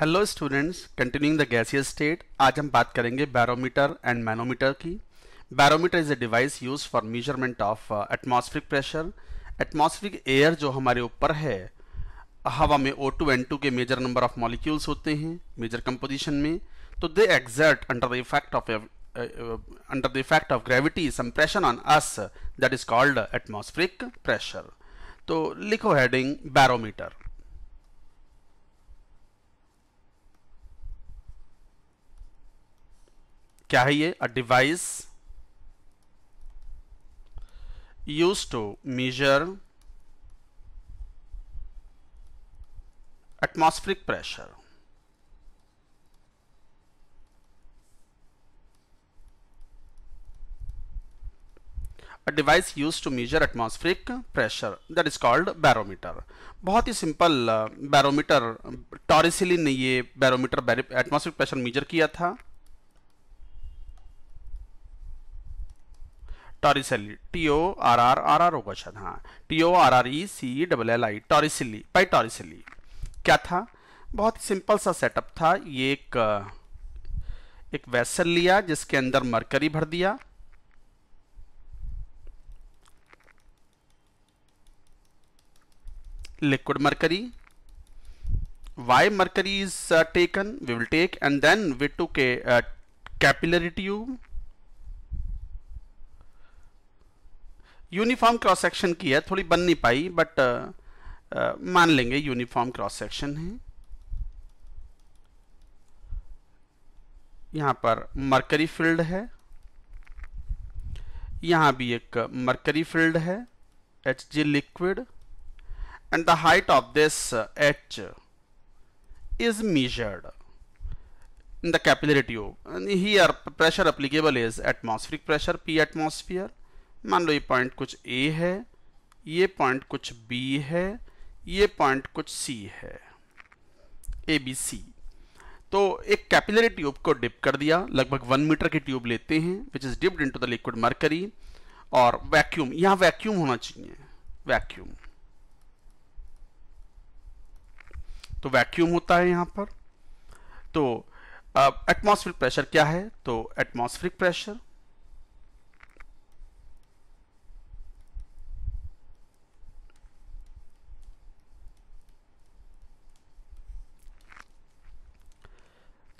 Hello students continuing the gaseous state आज हम बात करेंगे बैरोमीटर एंड मैनोमीटर की barometer is a device use for measurement of atmospheric pressure atmospheric air जो हमारे ऊपर है हवा में O2 N2 के मेजर नंबर ऑफ मॉलिक्यूल्स होते हैं मेजर कंपोजिशन में तो they exert under the effect of under the effect of gravity some pressure on us that is called atmospheric pressure तो लिखो हेडिंग बैरोमीटर क्या है ये a device use to measure atmospheric pressure a device use to measure atmospheric pressure that is called barometer बहुत ही simple barometer टॉरिसिलिन ने ये barometer atmospheric pressure measure किया था Torricelli T O R R R R होगा शायद हाँ T O R R E C double L I Torricelli by Torricelli क्या था बहुत ही सिंपल सा सेटअप था ये एक एक वेसल लिया जिसके अंदर मरकरी भर दिया liquid mercury why mercury is taken we will take and then we to के capillary tube uniform cross section की है थोड़ी बन नहीं पाई बट uh, uh, मान लेंगे यूनिफॉर्म क्रॉस सेक्शन है यहां पर मरकरी फील्ड है यहां भी एक मरकरी फील्ड है H G liquid and the height of this H is measured in the capillary tube here pressure pressure is atmospheric pressure P atmosphere मान लो ये पॉइंट कुछ ए है ये पॉइंट कुछ बी है ये पॉइंट कुछ सी है ए बी सी तो एक कैपिलरी ट्यूब को डिप कर दिया लगभग वन मीटर की ट्यूब लेते हैं which is dipped into the liquid mercury और वैक्यूम यहां वैक्यूम होना चाहिए वैक्यूम तो वैक्यूम होता है यहां पर तो एटमॉस्फेरिक प्रेशर क्या है तो atmospheric pressure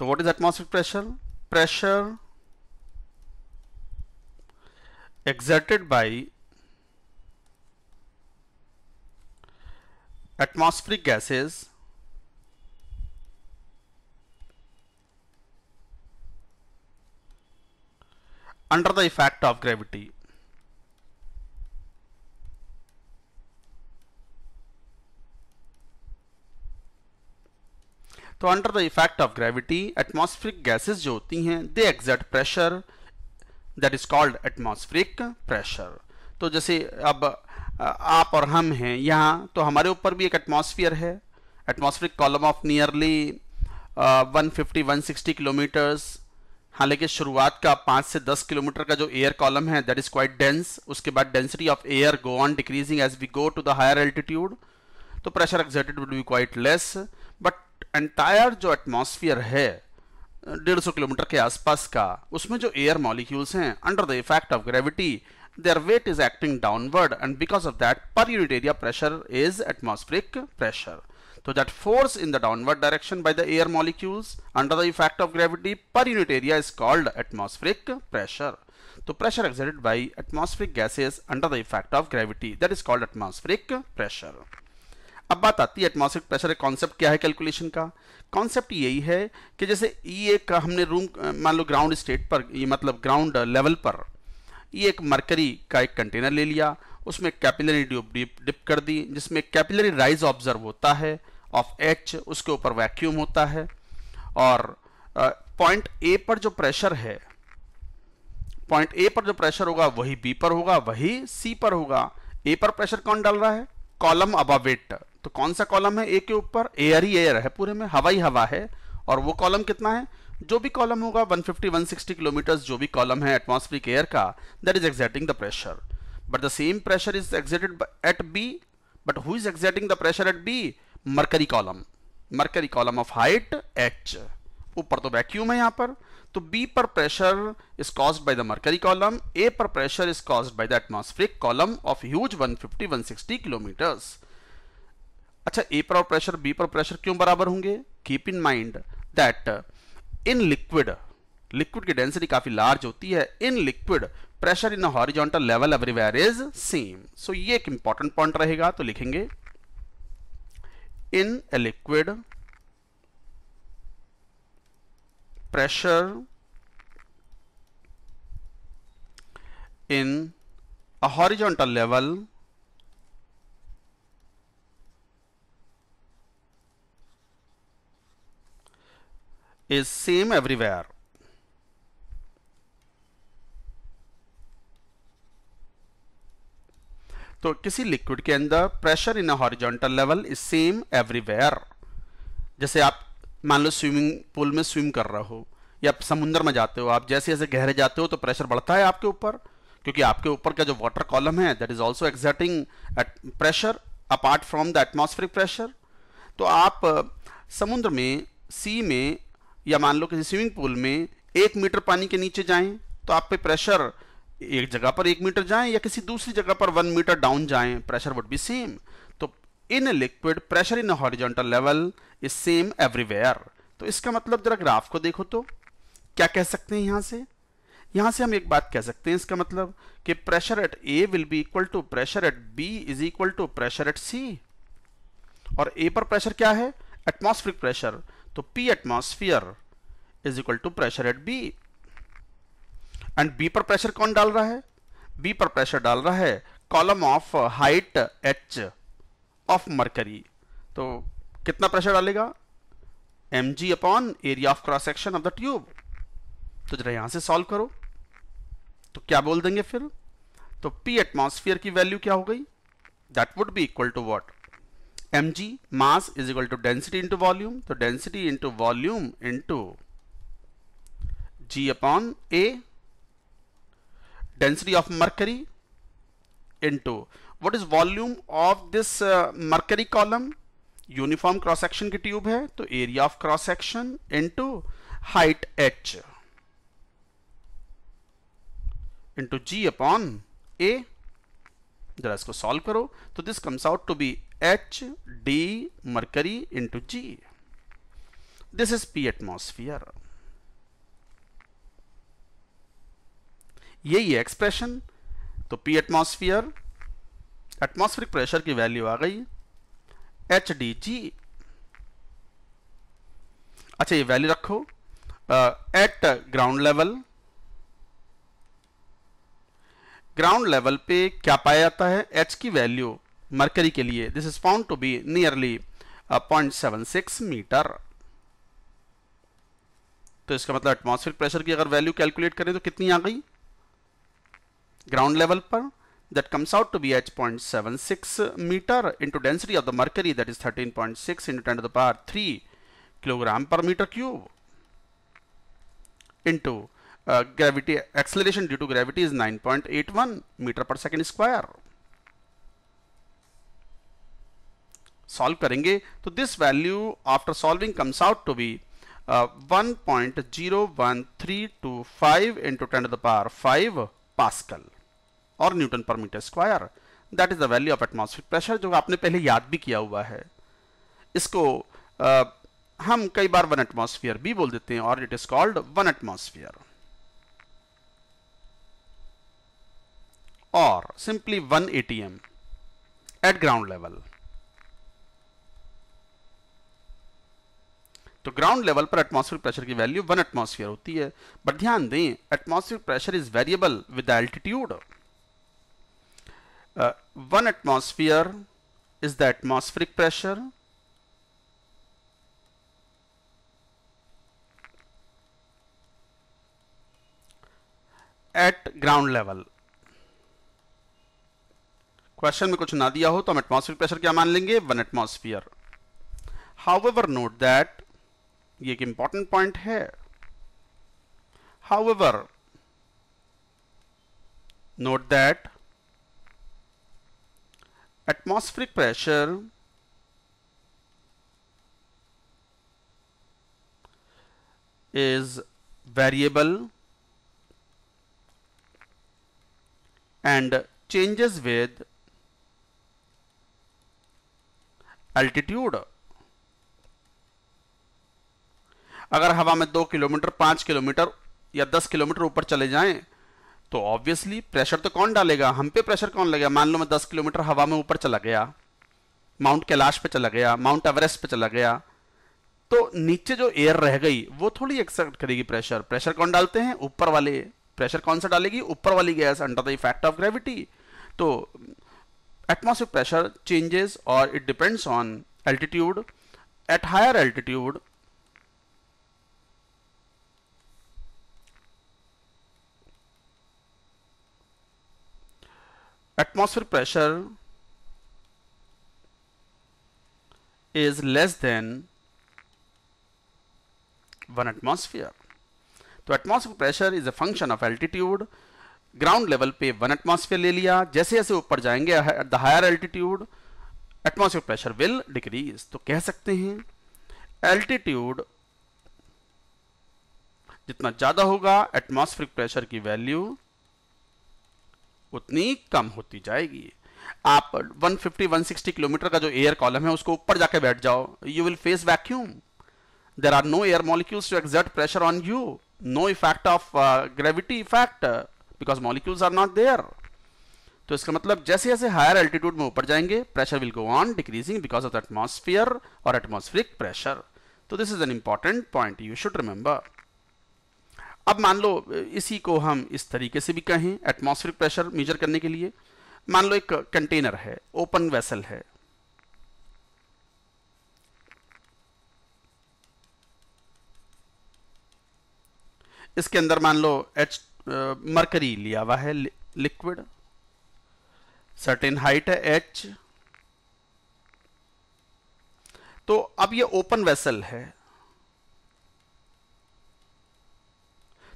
So what is atmospheric pressure? Pressure exerted by atmospheric gases under the effect of gravity तो under the effect of gravity atmospheric gases जो होती हैं they exert pressure that is called atmospheric pressure तो जैसे अब आप और हम हैं यहाँ तो हमारे ऊपर भी एक एटमोसफियर है atmospheric column of nearly 150 160 kilometres हालांकि शुरुआत का 5 से दस किलोमीटर का जो एयर कॉलम है दैट इज़ क्वाइट डेंस उसके बाद density of air go on decreasing as we go to the higher altitude तो pressure exerted would be quite less entire जो एटमोसफियर है डेढ़ सौ किलोमीटर के आसपास का उसमें जो एयर मॉलिक्यूल्स हैं under the effect of gravity there wait is acting downward and because of that per unit area pressure is atmospheric pressure तो that force in the downward direction by the air molecules under the effect of gravity per unit area is called atmospheric pressure तो pressure exerted by atmospheric gases under the effect of gravity that is called atmospheric pressure अब बात आती है atmospheric pressure का concept क्या है calculation का concept यही है कि जैसे ई e एक हमने रूम मान लो ग्राउंड स्टेट पर ये मतलब ग्राउंड लेवल पर ये e एक मरकरी का एक कंटेनर ले लिया उसमें कैपिलरी ड्यूब डिप डिप कर दी जिसमें कैपिलरी राइज ऑब्जर्व होता है ऑफ एच उसके ऊपर वैक्यूम होता है और पॉइंट ए पर जो प्रेशर है पॉइंट ए पर जो प्रेशर होगा वही बी पर होगा वही सी पर होगा ए पर प्रेशर कौन डाल रहा है कॉलम अबावेट तो कौन सा कॉलम है ए के ऊपर एयर ही एयर है पूरे में हवाई हवा है और वो कॉलम कितना है जो भी कॉलम होगा 150 160 किलोमीटर जो भी कॉलम है एटमॉस्फेरिक एयर का that is acting the pressure but the same pressure is exerted at B but who is exerting the pressure at B mercury column mercury column of height H ऊपर तो vacuum है यहां पर तो B पर pressure is cause by the mercury column A पर pressure is cause by the atmospheric column of huge 150 160 kilometre अच्छा A पर और प्रेशर बी पर प्रेशर क्यों बराबर होंगे keep in mind that in liquid liquid की डेंसिटी काफी लार्ज होती है in liquid pressure in horizontal level everywhere is same so ये एक इंपॉर्टेंट पॉइंट रहेगा तो लिखेंगे in a liquid pressure in a horizontal level is same everywhere तो किसी लिक्विड के अंदर pressure in horizontal level is same everywhere जैसे आप मान लो स्विमिंग पूल में स्विम कर रहे हो या समुद्र में जाते हो आप जैसे जैसे गहरे जाते हो तो प्रेशर बढ़ता है आपके ऊपर क्योंकि आपके ऊपर का जो वाटर कॉलम है that is also exerting pressure apart from the atmospheric pressure तो आप समुद्र में सी में या मान लो किसी स्विमिंग पूल में एक मीटर पानी के नीचे जाएं तो आप पे प्रेशर एक जगह पर एक मीटर जाएं या किसी दूसरी जगह पर वन मीटर डाउन जाएं प्रेशर वुड बी सेम तो in liquid pressure in horizontal level is same everywhere तो इसका मतलब जरा ग्राफ को देखो तो क्या कह सकते हैं यहां से यहां से हम एक बात कह सकते हैं इसका मतलब कि pressure at A will be equal to pressure at B is equal to pressure at C और ए पर प्रेशर क्या है एटमॉस्फेरिक प्रेशर तो P atmosphere is equal to pressure at B and B पर प्रेशर कौन डाल रहा है बी पर प्रेशर डाल रहा है column of height H of mercury तो कितना प्रेशर डालेगा M G upon area of cross section of the tube तो जरा यहां से सॉल्व करो तो क्या बोल देंगे फिर तो पी एटमोसफियर की वैल्यू क्या हो गई that would be equal to what mg mass is equal to density into volume तो density into volume into g upon a density of mercury into what is volume of this uh, mercury column uniform cross section की tube है तो area of cross section into height h into g upon a जरा इसको solve करो तो this comes out to be H D mercury into G this is P atmosphere यही है expression तो पी एटमोस्फियर एटमॉस्फेरिक प्रेशर की value आ गई एच डी जी अच्छा ये वैल्यू रखो at ground level ground level पे क्या पाया जाता है एच की वैल्यू मर्करी के लिए this is found to be nearly point seven six metre तो इसका मतलब एटमॉस्फेरिक प्रेशर की अगर वैल्यू कैलकुलेट करें तो कितनी आ गई ग्राउंड लेवल पर that comes out to be H point seven six metre into density of the mercury that is thirteen point six into ten to the three kilogram per metre cube into gravity acceleration due to gravity is nine point eight one metre per second square solve करेंगे तो this value after solving comes out to be one point zero one three two five into ten the power five pascal और newton per metre square that is the value of atmospheric pressure जो आपने पहले याद भी किया हुआ है इसको uh, हम कई बार वन एटमोस्फियर भी बोल देते हैं और it is called one atmosphere और simply one ATM at ground level तो ग्राउंड लेवल पर एटमॉस्फेरिक प्रेशर की वैल्यू वन एटमॉस्फेयर होती है बट ध्यान दें atmospheric pressure is variable with altitude one atmosphere is the atmospheric pressure at ground level question में कुछ ना दिया हो तो हम एटमॉस्फेरिक प्रेशर क्या मान लेंगे one atmosphere ever note that ये एक important point however note that atmospheric pressure is variable and changes with altitude अगर हवा में दो किलोमीटर पाँच किलोमीटर या दस किलोमीटर ऊपर चले जाएं तो ऑब्वियसली प्रेशर तो कौन डालेगा हम पे प्रेशर कौन लगेगा मान लो मैं दस किलोमीटर हवा में ऊपर चला गया माउंट कैलाश पे चला गया माउंट एवरेस्ट पे चला गया तो नीचे जो एयर रह गई वो थोड़ी एक्सेप्ट करेगी प्रेशर प्रेशर कौन डालते हैं ऊपर वाले प्रेशर कौन सा डालेगी ऊपर वाली gas under the effect of gravity तो एटमोसफियर प्रेशर चेंजेस और it depends on altitude at higher altitude atmospheric pressure is less than one atmosphere तो atmosphere pressure is a function of altitude ground level पे one atmosphere ले लिया जैसे जैसे ऊपर जाएंगे at the higher altitude atmosphere pressure will decrease तो कह सकते हैं एल्टीट्यूड जितना ज़्यादा होगा एटमॉस्फेरिक प्रेशर की वैल्यू उतनी कम होती जाएगी आप 150 160 किलोमीटर का जो एयर कॉलम है उसको ऊपर जाके बैठ जाओ you will face vacuum there are no air molecules to exert pressure on you no effect of gravity effect because molecules are not there तो इसका मतलब जैसे जैसे हायर एल्टीट्यूड में ऊपर जाएंगे pressure will go on decreasing because of atmosphere और atmosphere pressure तो this is an important point you should remember अब मान लो इसी को हम इस तरीके से भी कहें एटमॉस्फेरिक प्रेशर मेजर करने के लिए मान लो एक कंटेनर है ओपन वेसल है इसके अंदर मान लो एच मरकरी लिया हुआ है लिक्विड सर्टेन हाइट है एच तो अब ये ओपन वेसल है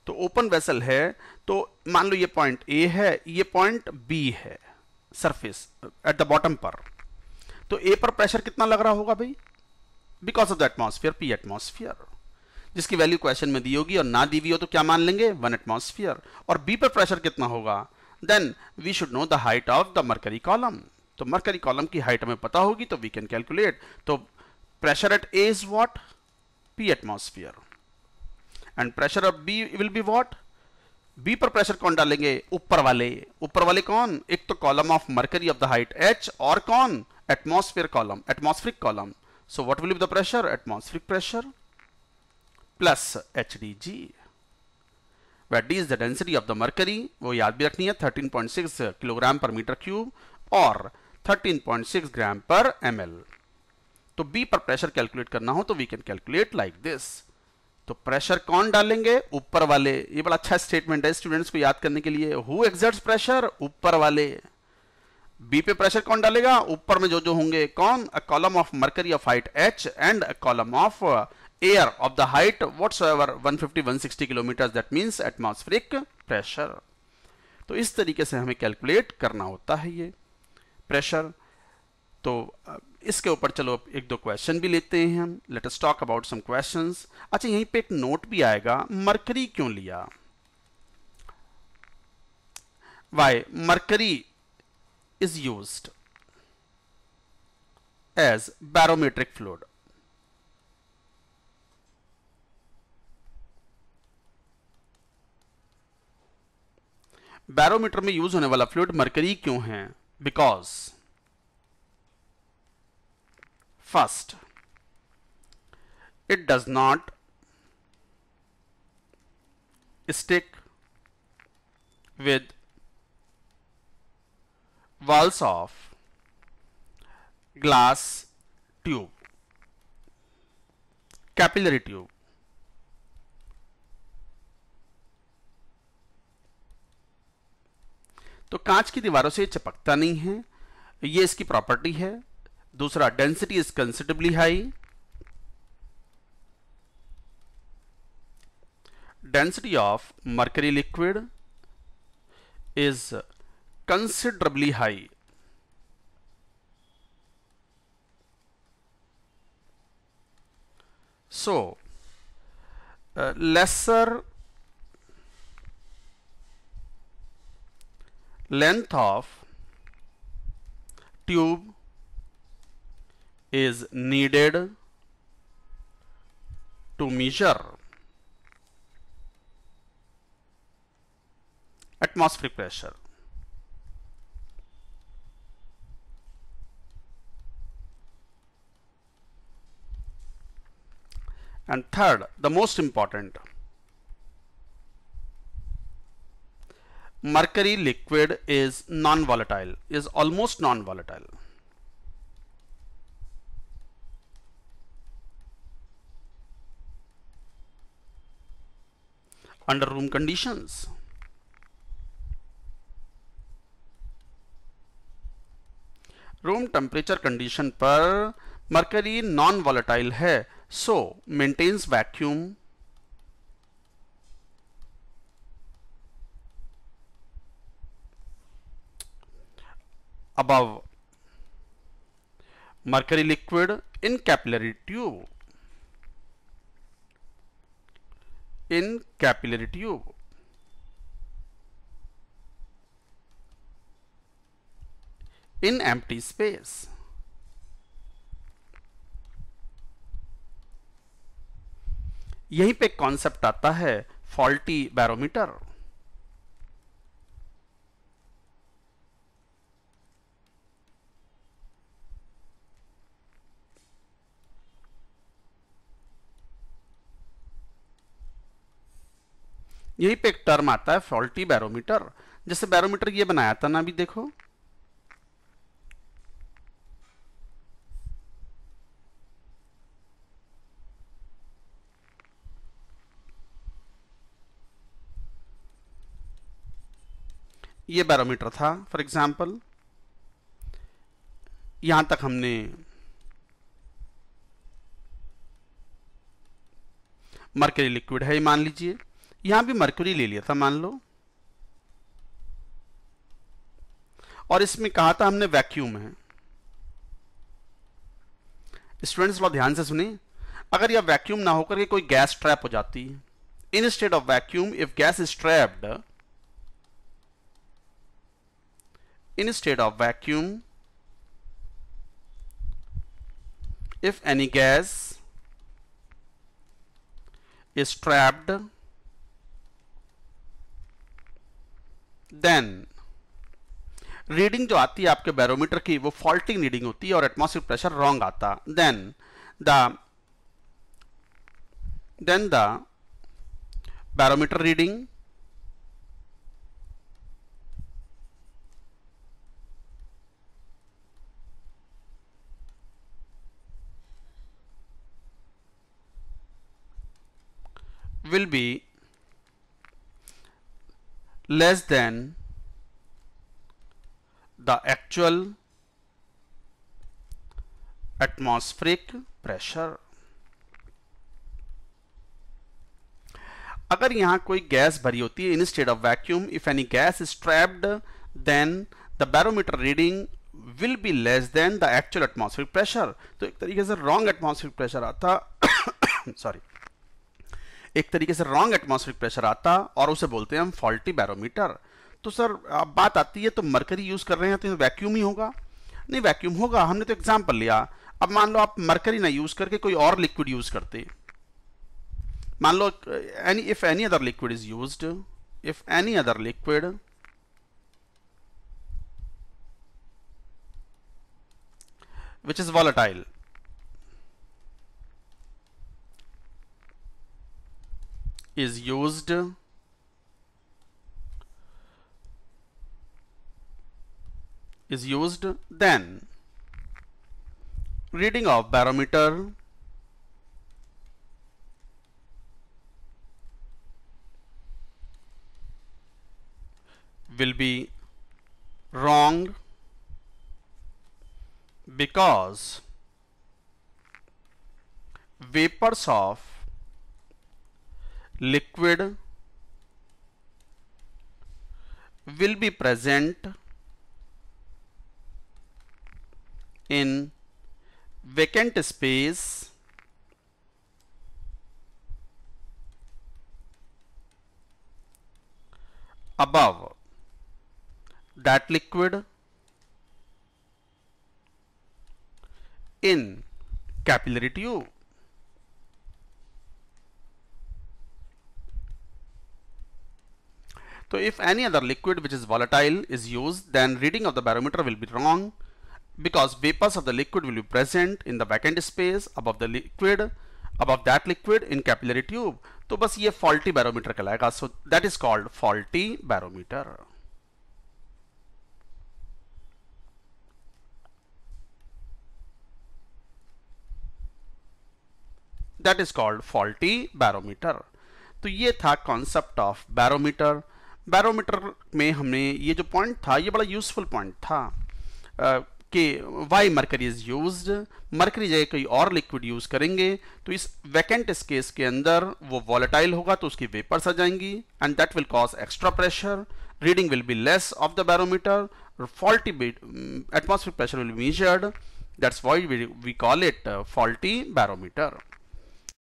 तो ओपन वेसल है तो मान लो ये पॉइंट ए है ये पॉइंट बी है सरफेस एट द बॉटम पर तो ए पर प्रेशर कितना लग रहा होगा भाई because of the atmosphere P atmosphere जिसकी वैल्यू क्वेश्चन में दी होगी और ना दी हुई हो तो क्या मान लेंगे वन एटमोसफियर और बी पर प्रेशर कितना होगा then we should know the height of the mercury column तो मरकरी कॉलम की हाइट हमें पता होगी तो वी कैन कैलकुलेट तो pressure at A is what P atmosphere and pressure of B will be what B पर pressure कौन डालेंगे ऊपर वाले ऊपर वाले कौन एक तो column of mercury of the height H और कौन atmosphere column atmospheric column so what will be the pressure atmospheric pressure plus H D G wait is the density of the the वो याद भी रखनी है 13.6 किलोग्राम तो पर metre cube और 13.6 ग्राम पर एम तो बी पर प्रेशर कैलकुलेट करना हो तो we can calculate like this तो प्रेशर कौन डालेंगे ऊपर वाले ये बड़ा अच्छा स्टेटमेंट है स्टूडेंट्स को याद करने के लिए हु एक्सर्ट्स प्रेशर ऊपर वाले बी पे प्रेशर कौन डालेगा ऊपर में जो जो होंगे कौन a column of mercury of height H and a column of air of the height whatsoever one 160 kilometre that means atmospheric pressure तो इस तरीके से हमें कैलकुलेट करना होता है ये प्रेशर तो uh, इसके ऊपर चलो एक दो क्वेश्चन भी लेते हैं हम let us talk about some questions अच्छा यहीं पे एक नोट भी आएगा मरकरी क्यों लिया why mercury is use as barometric fluid barometer में यूज होने वाला फ्लूड मरकरी क्यों है because First, it does not stick with walls of glass tube capillary tube तो कांच की दीवारों से चिपकता नहीं है ये इसकी प्रॉपर्टी है दूसरा density is considerably high. density of mercury liquid is considerably high. So, uh, lesser length of tube is needed to measure atmospheric pressure. And third, the most important, mercury liquid is non-volatile, is almost non-volatile. under room conditions. room temperature condition par mercury non volatile hai so maintains vacuum above mercury liquid in capillary tube in capillary tube. in empty space. यहीं पे concept आता है faulty barometer यही पे एक term आता है faulty barometer जैसे बैरोमीटर ये बनाया था ना अभी देखो ये बैरोमीटर था फॉर एग्जाम्पल यहां तक हमने मरकरी लिक्विड है ये मान लीजिए यहां भी मर्क्यूरी ले लिया था मान लो और इसमें कहा था हमने वैक्यूम है स्टूडेंट्स बहुत ध्यान से सुने अगर यह वैक्यूम ना होकर के कोई गैस ट्रैप हो जाती है in state of vacuum if gas is trapped in state of vacuum if any gas is trapped then reading जो आती है आपके बैरोमीटर की वो फॉल्टिंग रीडिंग होती है और एटमोसफियर प्रेशर रॉन्ग आता then the then the barometer reading will be less than the actual atmospheric pressure अगर यहां कोई गैस भरी होती है in state of vacuum if any gas is trapped then the barometer reading will be less than the actual atmospheric pressure तो एक तरीके से रॉन्ग एटमॉस्फेरिक प्रेशर आता सॉरी एक तरीके से रॉन्ग एटमॉस्फेरिक प्रेशर आता और उसे बोलते हैं हम फॉल्टी बैरोमीटर तो सर अब बात आती है तो मरकरी यूज़ कर रहे हैं तो वैक्यूम ही होगा नहीं वैक्यूम होगा हमने तो एग्जाम्पल लिया अब मान लो आप मरकरी ना यूज़ करके कोई और लिक्विड यूज़ करते मान लो any if any other liquid is use if any other liquid which is volatile is used is used then reading of barometer will be wrong because vapors of liquid will be present in vacant space above that liquid in capillary tube So if any other liquid which is volatile is used, then reading of the barometer will be wrong because vapors of the liquid will be present in the vacant space above the liquid, above that liquid in capillary tube. तो बस ये faulty barometer So that is called faulty barometer. That is called faulty barometer. this was the concept of barometer. Barometer में हमने ये जो point था ये बड़ा यूजफुल पॉइंट था कि why mercury is use mercury जगह कोई और लिक्विड यूज करेंगे तो इस वैकेंट स्केस के अंदर वो वॉलेटाइल होगा तो उसकी वेपर्स आ जाएंगी and that will cause extra pressure reading will be less of the barometer faulty atmosphere pressure will be that's why we call it faulty barometer